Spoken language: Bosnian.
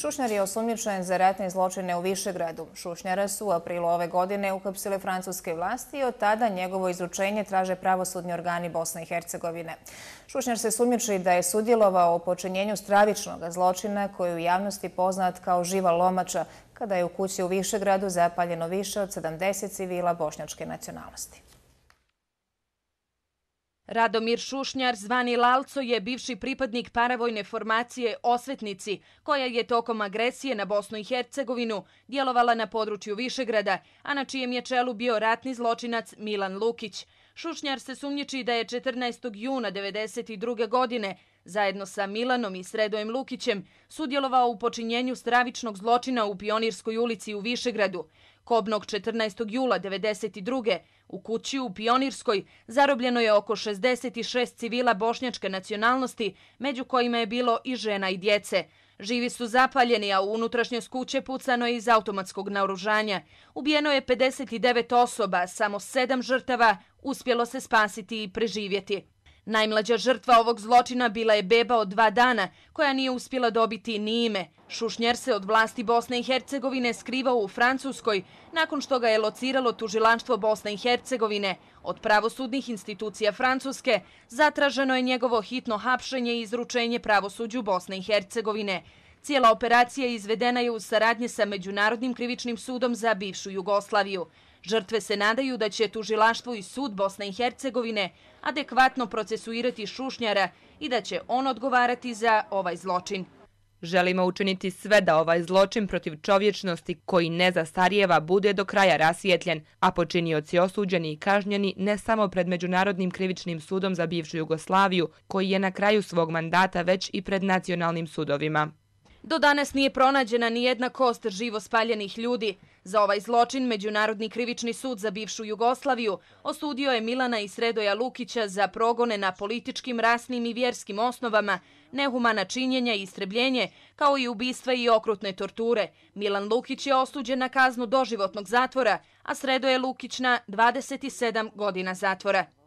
Šušnjar je osumnjičen za ratne zločine u Višegradu. Šušnjara su u aprilu ove godine uhapsile francuske vlasti i od tada njegovo izručenje traže pravosudni organi Bosne i Hercegovine. Šušnjar se sumnjiči da je sudjelovao u počinjenju stravičnog zločina koji je u javnosti poznat kao živa lomača kada je u kući u Višegradu zapaljeno više od 70 civila bošnjačke nacionalnosti. Radomir Šušnjar, zvani Lalco, je bivši pripadnik paravojne formacije Osvetnici, koja je tokom agresije na Bosnu i Hercegovinu djelovala na području Višegrada, a na čijem je čelu bio ratni zločinac Milan Lukić. Šušnjar se sumnjiči da je 14. juna 1992. godine zajedno sa Milanom i Sredojem Lukićem sudjelovao u počinjenju stravičnog zločina u Pionirskoj ulici u Višegradu, Kobnog 14. jula 1992. u kući u Pionirskoj zarobljeno je oko 66 civila bošnjačke nacionalnosti, među kojima je bilo i žena i djece. Živi su zapaljeni, a u unutrašnjost kuće pucano je iz automatskog naoružanja. Ubijeno je 59 osoba, samo 7 žrtava uspjelo se spasiti i preživjeti. Najmlađa žrtva ovog zločina bila je beba od dva dana, koja nije uspjela dobiti ni ime. Šušnjer se od vlasti Bosne i Hercegovine skrivao u Francuskoj, nakon što ga je lociralo tužilanštvo Bosne i Hercegovine. Od pravosudnih institucija Francuske zatraženo je njegovo hitno hapšenje i izručenje pravosuđu Bosne i Hercegovine. Cijela operacija izvedena je u saradnje sa Međunarodnim krivičnim sudom za bivšu Jugoslaviju. Žrtve se nadaju da će tužilaštvo i sud Bosne i Hercegovine adekvatno procesuirati Šušnjara i da će on odgovarati za ovaj zločin. Želimo učiniti sve da ovaj zločin protiv čovječnosti koji ne zastarijeva bude do kraja rasvjetljen, a počinioci osuđeni i kažnjeni ne samo pred Međunarodnim krivičnim sudom za bivšu Jugoslaviju, koji je na kraju svog mandata već i pred nacionalnim sudovima. Do danas nije pronađena ni jedna kost živo spaljenih ljudi. Za ovaj zločin Međunarodni krivični sud za bivšu Jugoslaviju osudio je Milana i Sredoja Lukića za progone na političkim, rasnim i vjerskim osnovama, nehumana činjenja i istrebljenje, kao i ubistva i okrutne torture. Milan Lukić je osuđen na kaznu doživotnog zatvora, a Sredoje Lukić na 27 godina zatvora.